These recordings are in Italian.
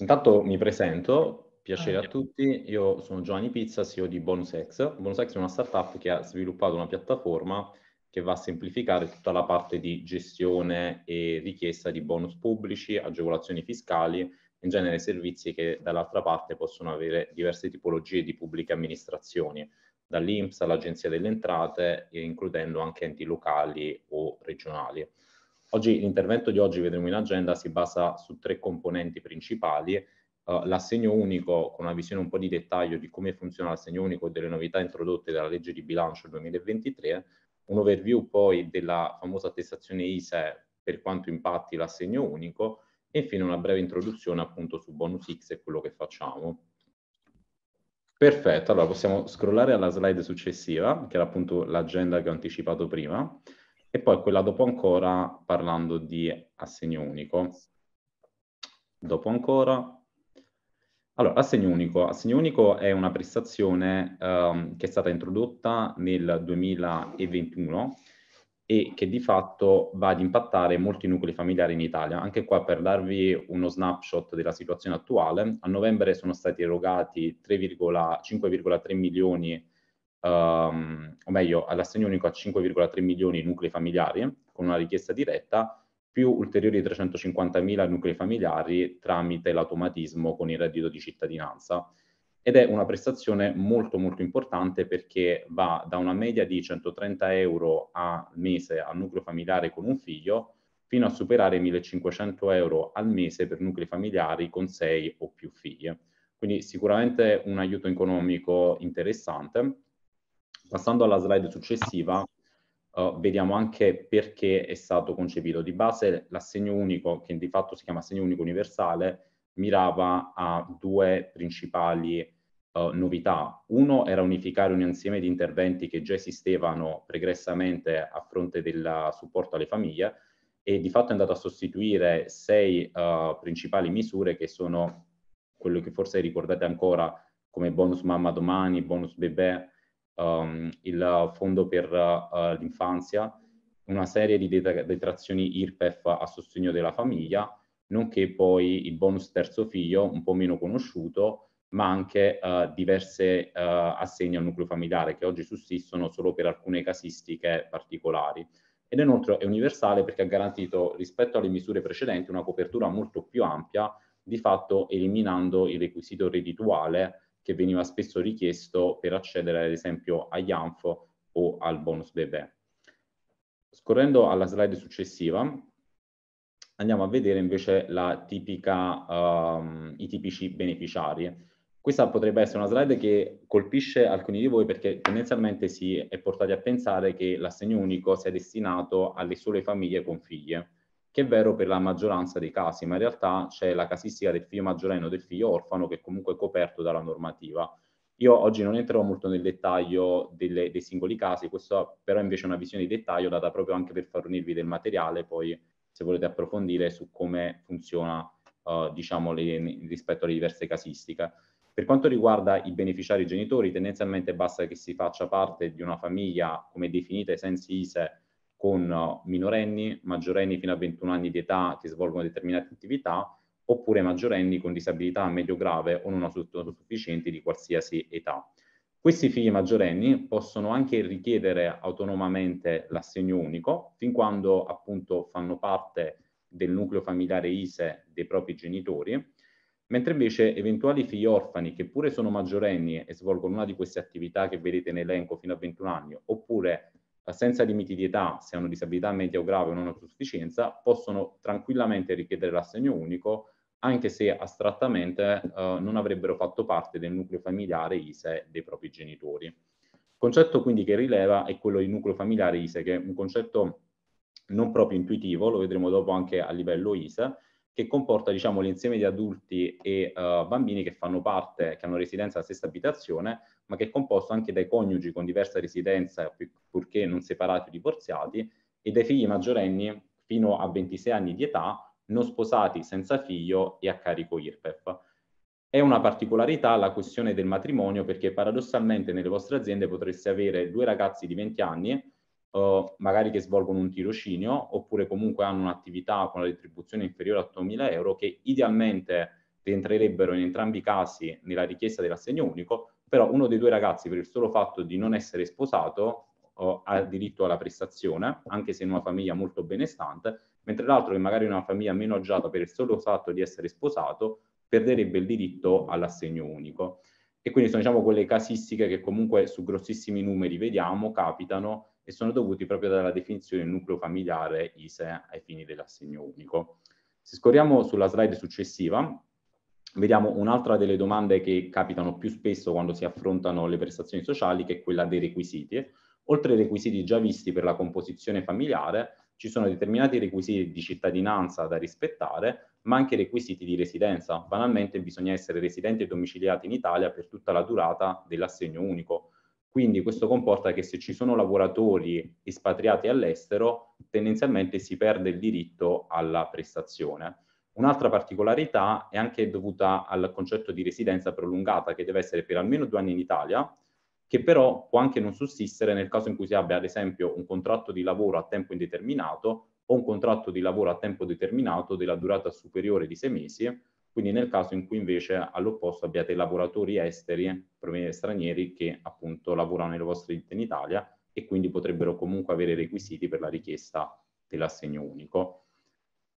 Intanto mi presento, piacere ah, a tutti, io sono Giovanni Pizza, CEO di BonusX. BonusX è una startup che ha sviluppato una piattaforma che va a semplificare tutta la parte di gestione e richiesta di bonus pubblici, agevolazioni fiscali, in genere servizi che dall'altra parte possono avere diverse tipologie di pubbliche amministrazioni, dall'INPS all'Agenzia delle Entrate, includendo anche enti locali o regionali. Oggi, l'intervento di oggi, vedremo in agenda, si basa su tre componenti principali. Uh, l'assegno unico, con una visione un po' di dettaglio di come funziona l'assegno unico e delle novità introdotte dalla legge di bilancio 2023, un overview poi della famosa attestazione ISE per quanto impatti l'assegno unico e infine una breve introduzione appunto su Bonus X e quello che facciamo. Perfetto, allora possiamo scrollare alla slide successiva, che era appunto l'agenda che ho anticipato prima e poi quella dopo ancora parlando di assegno unico. Dopo ancora. Allora, assegno unico. Assegno unico è una prestazione um, che è stata introdotta nel 2021 e che di fatto va ad impattare molti nuclei familiari in Italia. Anche qua per darvi uno snapshot della situazione attuale, a novembre sono stati erogati 5,3 milioni um, o meglio all'assegno unico a 5,3 milioni di nuclei familiari con una richiesta diretta, più ulteriori 350 mila nuclei familiari tramite l'automatismo con il reddito di cittadinanza. Ed è una prestazione molto molto importante perché va da una media di 130 euro al mese al nucleo familiare con un figlio fino a superare 1500 euro al mese per nuclei familiari con 6 o più figli. Quindi sicuramente un aiuto economico interessante Passando alla slide successiva, uh, vediamo anche perché è stato concepito. Di base l'assegno unico, che di fatto si chiama assegno unico universale, mirava a due principali uh, novità. Uno era unificare un insieme di interventi che già esistevano pregressamente a fronte del supporto alle famiglie e di fatto è andato a sostituire sei uh, principali misure che sono quello che forse ricordate ancora come bonus mamma domani, bonus bebè, um, il fondo per uh, l'infanzia, una serie di detrazioni IRPEF a sostegno della famiglia, nonché poi il bonus terzo figlio, un po' meno conosciuto, ma anche uh, diverse uh, assegni al nucleo familiare che oggi sussistono solo per alcune casistiche particolari. Ed inoltre è universale perché ha garantito rispetto alle misure precedenti una copertura molto più ampia, di fatto eliminando il requisito reddituale che veniva spesso richiesto per accedere ad esempio agli ANFO o al bonus bebè. Scorrendo alla slide successiva, andiamo a vedere invece tipica, um, i tipici beneficiari. Questa potrebbe essere una slide che colpisce alcuni di voi perché tendenzialmente si è portati a pensare che l'assegno unico sia destinato alle sole famiglie con figlie che è vero per la maggioranza dei casi, ma in realtà c'è la casistica del figlio maggiorenne o del figlio orfano che è comunque coperto dalla normativa. Io oggi non entrerò molto nel dettaglio delle, dei singoli casi, questa però invece è una visione di dettaglio data proprio anche per fornirvi del materiale, poi se volete approfondire su come funziona uh, diciamo, le, rispetto alle diverse casistiche. Per quanto riguarda i beneficiari genitori, tendenzialmente basta che si faccia parte di una famiglia come definita ai sensi ISE con minorenni, maggiorenni fino a 21 anni di età che svolgono determinate attività, oppure maggiorenni con disabilità medio-grave o non autosufficienti di qualsiasi età. Questi figli maggiorenni possono anche richiedere autonomamente l'assegno unico, fin quando appunto fanno parte del nucleo familiare ISE dei propri genitori, mentre invece eventuali figli orfani che pure sono maggiorenni e svolgono una di queste attività che vedete in elenco fino a 21 anni, oppure senza limiti di età, se hanno disabilità media o grave o non autosufficienza, possono tranquillamente richiedere l'assegno unico, anche se astrattamente eh, non avrebbero fatto parte del nucleo familiare ISE dei propri genitori. Il concetto quindi che rileva è quello di nucleo familiare ISE, che è un concetto non proprio intuitivo, lo vedremo dopo anche a livello ISE, che comporta diciamo, l'insieme di adulti e uh, bambini che fanno parte, che hanno residenza alla stessa abitazione, ma che è composto anche dai coniugi con diversa residenza, purché non separati o divorziati, e dai figli maggiorenni fino a 26 anni di età, non sposati, senza figlio e a carico IRPEF. È una particolarità la questione del matrimonio perché paradossalmente nelle vostre aziende potreste avere due ragazzi di 20 anni eh, magari che svolgono un tirocinio oppure comunque hanno un'attività con una retribuzione inferiore a 8.000 euro che idealmente rientrerebbero in entrambi i casi nella richiesta dell'assegno unico, però uno dei due ragazzi per il solo fatto di non essere sposato eh, ha diritto alla prestazione, anche se in una famiglia molto benestante, mentre l'altro che magari è una famiglia meno agiata per il solo fatto di essere sposato perderebbe il diritto all'assegno unico. E quindi sono diciamo quelle casistiche che comunque su grossissimi numeri vediamo, capitano e sono dovuti proprio dalla definizione nucleo familiare ISE ai fini dell'assegno unico. Se scorriamo sulla slide successiva, vediamo un'altra delle domande che capitano più spesso quando si affrontano le prestazioni sociali, che è quella dei requisiti. Oltre ai requisiti già visti per la composizione familiare, ci sono determinati requisiti di cittadinanza da rispettare, ma anche requisiti di residenza. Banalmente bisogna essere residenti e domiciliati in Italia per tutta la durata dell'assegno unico. Quindi questo comporta che se ci sono lavoratori espatriati all'estero, tendenzialmente si perde il diritto alla prestazione. Un'altra particolarità è anche dovuta al concetto di residenza prolungata, che deve essere per almeno due anni in Italia, che però può anche non sussistere nel caso in cui si abbia, ad esempio, un contratto di lavoro a tempo indeterminato o un contratto di lavoro a tempo determinato della durata superiore di sei mesi quindi nel caso in cui invece all'opposto abbiate lavoratori esteri, provenienti stranieri, che appunto lavorano nelle vostre ditte in Italia e quindi potrebbero comunque avere requisiti per la richiesta dell'assegno unico.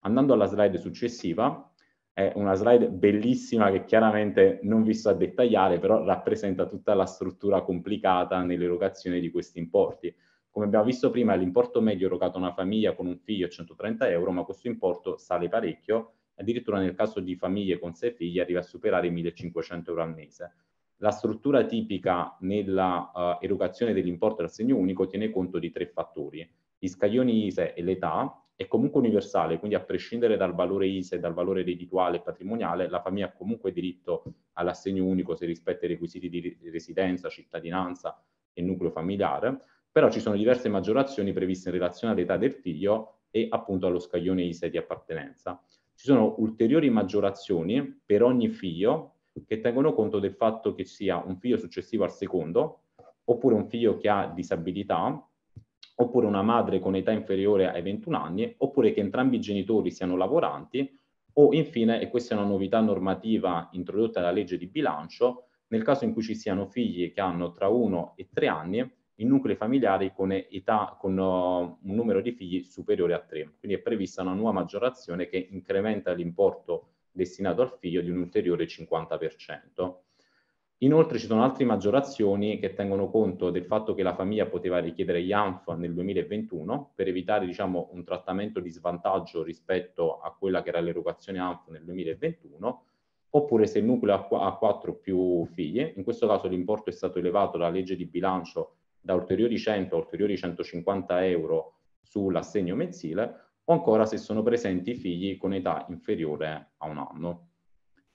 Andando alla slide successiva, è una slide bellissima che chiaramente non vi sto a dettagliare, però rappresenta tutta la struttura complicata nell'erogazione di questi importi. Come abbiamo visto prima, l'importo medio erogato a una famiglia con un figlio è 130 euro, ma questo importo sale parecchio addirittura nel caso di famiglie con sei figli arriva a superare i 1500 euro al mese. La struttura tipica nella uh, dell'importo del unico tiene conto di tre fattori, gli scaglioni ISE e l'età, è comunque universale, quindi a prescindere dal valore ISE, dal valore reddituale e patrimoniale, la famiglia ha comunque diritto all'assegno unico se rispetta i requisiti di residenza, cittadinanza e nucleo familiare, però ci sono diverse maggiorazioni previste in relazione all'età del figlio e appunto allo scaglione ISE di appartenenza. Ci sono ulteriori maggiorazioni per ogni figlio che tengono conto del fatto che sia un figlio successivo al secondo, oppure un figlio che ha disabilità, oppure una madre con età inferiore ai 21 anni, oppure che entrambi i genitori siano lavoranti, o infine, e questa è una novità normativa introdotta dalla legge di bilancio, nel caso in cui ci siano figli che hanno tra 1 e 3 anni, in nuclei familiari con, età, con uh, un numero di figli superiore a 3. Quindi è prevista una nuova maggiorazione che incrementa l'importo destinato al figlio di un ulteriore 50%. Inoltre ci sono altre maggiorazioni che tengono conto del fatto che la famiglia poteva richiedere gli ANF nel 2021 per evitare diciamo, un trattamento di svantaggio rispetto a quella che era l'erogazione ANF nel 2021, oppure se il nucleo ha 4 più figlie, in questo caso l'importo è stato elevato dalla legge di bilancio da ulteriori 100 a ulteriori 150 euro sull'assegno mensile o ancora se sono presenti figli con età inferiore a un anno.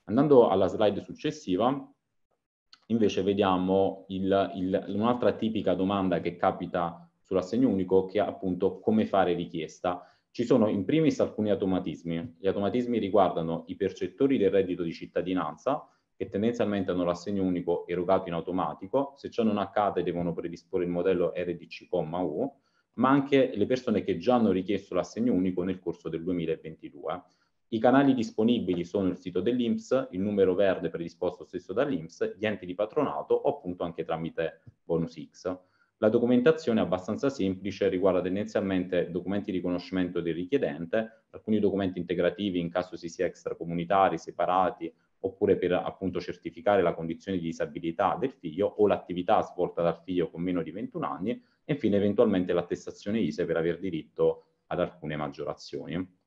Andando alla slide successiva, invece vediamo un'altra tipica domanda che capita sull'assegno unico che è appunto come fare richiesta. Ci sono in primis alcuni automatismi. Gli automatismi riguardano i percettori del reddito di cittadinanza che tendenzialmente hanno l'assegno unico erogato in automatico, se ciò non accade devono predisporre il modello RDC,U, ma anche le persone che già hanno richiesto l'assegno unico nel corso del 2022. I canali disponibili sono il sito dell'INPS, il numero verde predisposto stesso dall'INPS, gli enti di patronato o appunto anche tramite Bonus X. La documentazione è abbastanza semplice, riguarda tendenzialmente documenti di riconoscimento del richiedente, alcuni documenti integrativi in caso si sia extracomunitari, separati oppure per appunto certificare la condizione di disabilità del figlio o l'attività svolta dal figlio con meno di 21 anni e infine eventualmente l'attestazione ISE per aver diritto ad alcune maggiorazioni.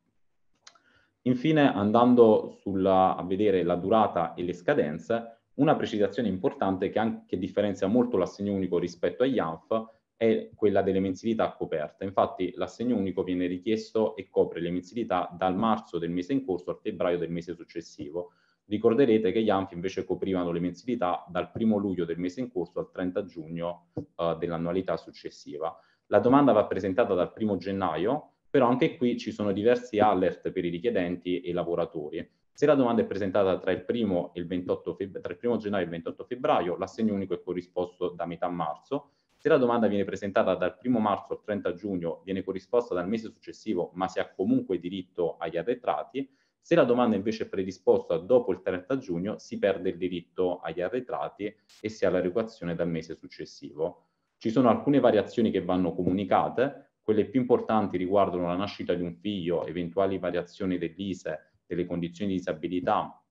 Infine, andando sulla, a vedere la durata e le scadenze, una precisazione importante che, anche, che differenzia molto l'assegno unico rispetto agli ANF è quella delle mensilità coperte. Infatti l'assegno unico viene richiesto e copre le mensilità dal marzo del mese in corso al febbraio del mese successivo, Ricorderete che gli ANFI invece coprivano le mensilità dal 1 luglio del mese in corso al 30 giugno eh, dell'annualità successiva. La domanda va presentata dal 1 gennaio, però anche qui ci sono diversi alert per i richiedenti e i lavoratori. Se la domanda è presentata tra il 1, e il 28 febbraio, tra il 1 gennaio e il 28 febbraio, l'assegno unico è corrisposto da metà marzo. Se la domanda viene presentata dal 1 marzo al 30 giugno, viene corrisposta dal mese successivo, ma si ha comunque diritto agli arretrati. Se la domanda invece è predisposta dopo il 30 giugno, si perde il diritto agli arretrati e si ha la l'erogazione dal mese successivo. Ci sono alcune variazioni che vanno comunicate, quelle più importanti riguardano la nascita di un figlio, eventuali variazioni dell'ISE, delle condizioni di disabilità,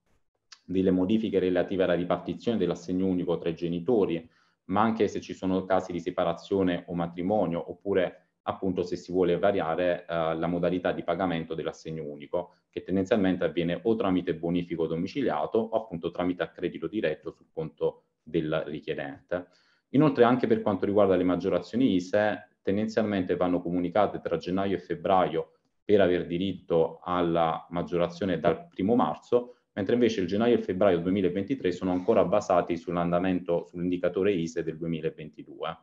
delle modifiche relative alla ripartizione dell'assegno unico tra i genitori, ma anche se ci sono casi di separazione o matrimonio, oppure appunto se si vuole variare eh, la modalità di pagamento dell'assegno unico, che tendenzialmente avviene o tramite bonifico domiciliato o appunto tramite accredito diretto sul conto del richiedente. Inoltre anche per quanto riguarda le maggiorazioni ISE, tendenzialmente vanno comunicate tra gennaio e febbraio per aver diritto alla maggiorazione dal primo marzo, mentre invece il gennaio e il febbraio 2023 sono ancora basati sull'andamento sull'indicatore ISE del 2022.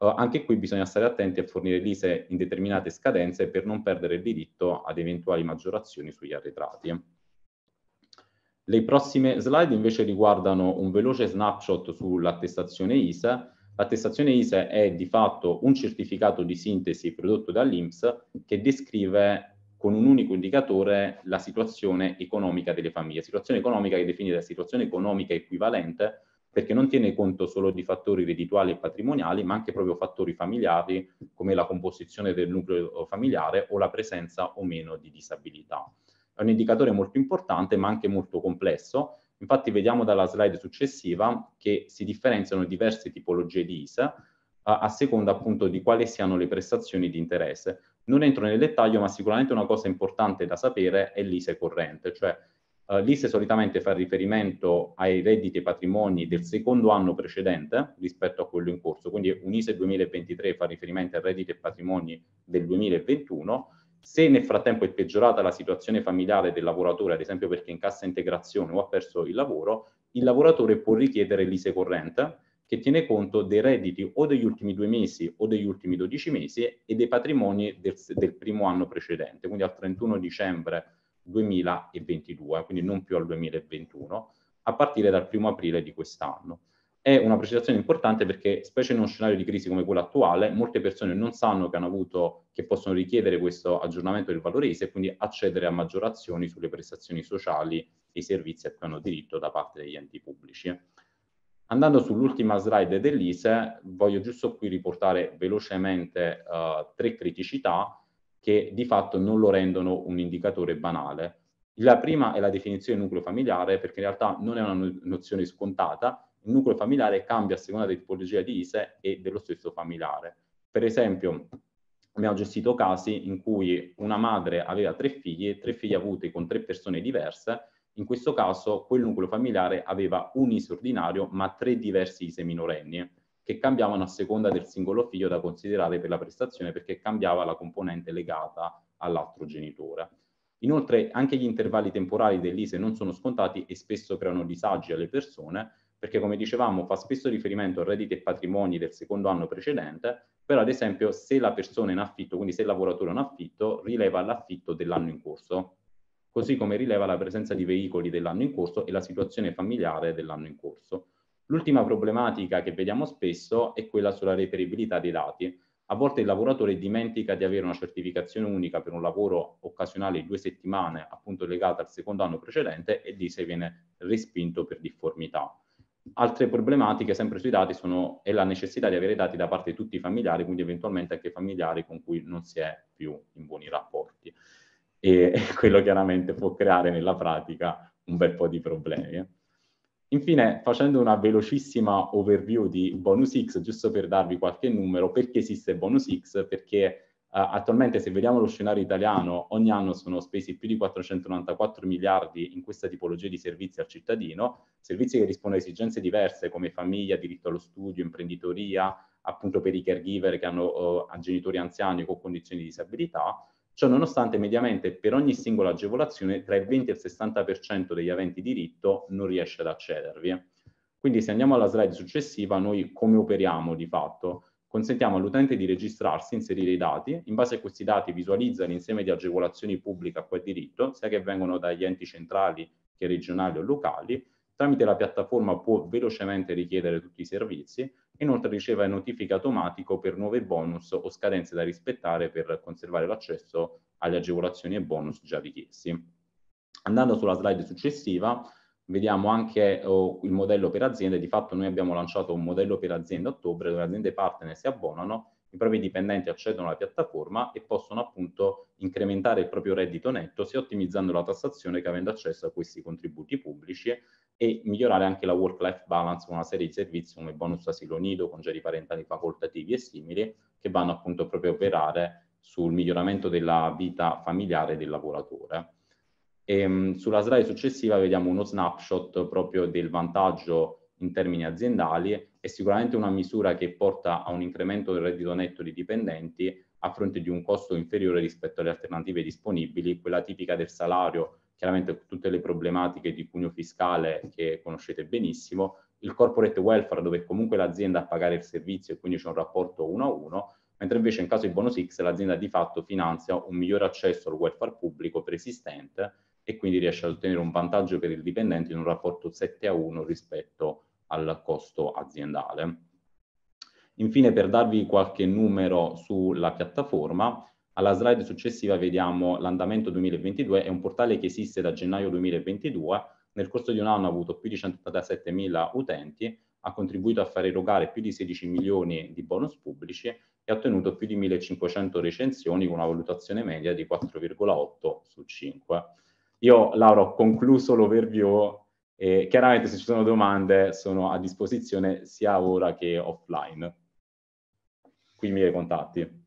Eh, anche qui bisogna stare attenti a fornire lise in determinate scadenze per non perdere il diritto ad eventuali maggiorazioni sugli arretrati. Le prossime slide invece riguardano un veloce snapshot sull'attestazione ISE. L'attestazione ISE è di fatto un certificato di sintesi prodotto dall'INPS che descrive con un unico indicatore la situazione economica delle famiglie, situazione economica che è definita situazione economica equivalente perché non tiene conto solo di fattori reddituali e patrimoniali, ma anche proprio fattori familiari come la composizione del nucleo eh, familiare o la presenza o meno di disabilità. È un indicatore molto importante, ma anche molto complesso. Infatti vediamo dalla slide successiva che si differenziano diverse tipologie di ISA a seconda appunto di quali siano le prestazioni di interesse. Non entro nel dettaglio, ma sicuramente una cosa importante da sapere è l'ISA corrente, cioè Uh, L'ISE solitamente fa riferimento ai redditi e patrimoni del secondo anno precedente rispetto a quello in corso, quindi un ISE 2023 fa riferimento ai redditi e patrimoni del 2021. Se nel frattempo è peggiorata la situazione familiare del lavoratore, ad esempio perché in cassa integrazione o ha perso il lavoro, il lavoratore può richiedere l'ISE corrente che tiene conto dei redditi o degli ultimi due mesi o degli ultimi 12 mesi e dei patrimoni del, del primo anno precedente. Quindi al 31 dicembre 2022, quindi non più al 2021, a partire dal primo aprile di quest'anno. È una precisazione importante perché, specie in uno scenario di crisi come quello attuale, molte persone non sanno che hanno avuto, che possono richiedere questo aggiornamento del valore ISE e quindi accedere a maggiorazioni sulle prestazioni sociali e i servizi a cui hanno diritto da parte degli enti pubblici. Andando sull'ultima slide dell'ISE, voglio giusto qui riportare velocemente uh, tre criticità che di fatto non lo rendono un indicatore banale. La prima è la definizione di nucleo familiare, perché in realtà non è una nozione scontata. Il nucleo familiare cambia a seconda della tipologia di ISE e dello stesso familiare. Per esempio, abbiamo gestito casi in cui una madre aveva tre figli, tre figli avuti con tre persone diverse. In questo caso, quel nucleo familiare aveva un ISE ordinario, ma tre diversi ISE minorenni che cambiavano a seconda del singolo figlio da considerare per la prestazione perché cambiava la componente legata all'altro genitore. Inoltre anche gli intervalli temporali dell'ISE non sono scontati e spesso creano disagi alle persone perché come dicevamo fa spesso riferimento a redditi e patrimoni del secondo anno precedente, però ad esempio se la persona è in affitto, quindi se il lavoratore è in affitto, rileva l'affitto dell'anno in corso, così come rileva la presenza di veicoli dell'anno in corso e la situazione familiare dell'anno in corso. L'ultima problematica che vediamo spesso è quella sulla reperibilità dei dati. A volte il lavoratore dimentica di avere una certificazione unica per un lavoro occasionale di due settimane, appunto legata al secondo anno precedente, e lì si viene respinto per difformità. Altre problematiche sempre sui dati sono, è la necessità di avere dati da parte di tutti i familiari, quindi eventualmente anche familiari con cui non si è più in buoni rapporti. E quello chiaramente può creare nella pratica un bel po' di problemi. Infine, facendo una velocissima overview di Bonus X, giusto per darvi qualche numero, perché esiste Bonus X? Perché Uh, attualmente, se vediamo lo scenario italiano, ogni anno sono spesi più di 494 miliardi in questa tipologia di servizi al cittadino, servizi che rispondono a esigenze diverse come famiglia, diritto allo studio, imprenditoria, appunto per i caregiver che hanno uh, genitori anziani o con condizioni di disabilità. Ciononostante, mediamente per ogni singola agevolazione tra il 20 e il 60% degli aventi diritto non riesce ad accedervi. Quindi se andiamo alla slide successiva, noi come operiamo di fatto? Consentiamo all'utente di registrarsi, inserire i dati, in base a questi dati visualizza l'insieme di agevolazioni pubbliche a quel diritto, sia che vengono dagli enti centrali che regionali o locali, Tramite la piattaforma può velocemente richiedere tutti i servizi, inoltre riceve notifiche automatico per nuovi bonus o scadenze da rispettare per conservare l'accesso alle agevolazioni e bonus già richiesti. Andando sulla slide successiva, vediamo anche oh, il modello per aziende. Di fatto noi abbiamo lanciato un modello per aziende a ottobre dove le aziende partner si abbonano i propri dipendenti accedono alla piattaforma e possono appunto incrementare il proprio reddito netto sia ottimizzando la tassazione che avendo accesso a questi contributi pubblici e migliorare anche la work-life balance con una serie di servizi come bonus asilo nido, congedi parentali facoltativi e simili che vanno appunto proprio a operare sul miglioramento della vita familiare del lavoratore. E, ehm, sulla slide successiva vediamo uno snapshot proprio del vantaggio in termini aziendali è sicuramente una misura che porta a un incremento del reddito netto di dipendenti a fronte di un costo inferiore rispetto alle alternative disponibili, quella tipica del salario, chiaramente tutte le problematiche di cuneo fiscale che conoscete benissimo, il corporate welfare dove comunque l'azienda a pagare il servizio e quindi c'è un rapporto uno a uno, mentre invece in caso di bonus X l'azienda di fatto finanzia un migliore accesso al welfare pubblico preesistente e quindi riesce ad ottenere un vantaggio per il dipendente in un rapporto 7 a 1 rispetto a al costo aziendale. Infine, per darvi qualche numero sulla piattaforma, alla slide successiva vediamo l'andamento 2022, è un portale che esiste da gennaio 2022, nel corso di un anno ha avuto più di 187.000 utenti, ha contribuito a far erogare più di 16 milioni di bonus pubblici e ha ottenuto più di 1.500 recensioni con una valutazione media di 4,8 su 5. Io, Laura, ho concluso l'overview e chiaramente se ci sono domande sono a disposizione sia ora che offline. Qui i miei contatti.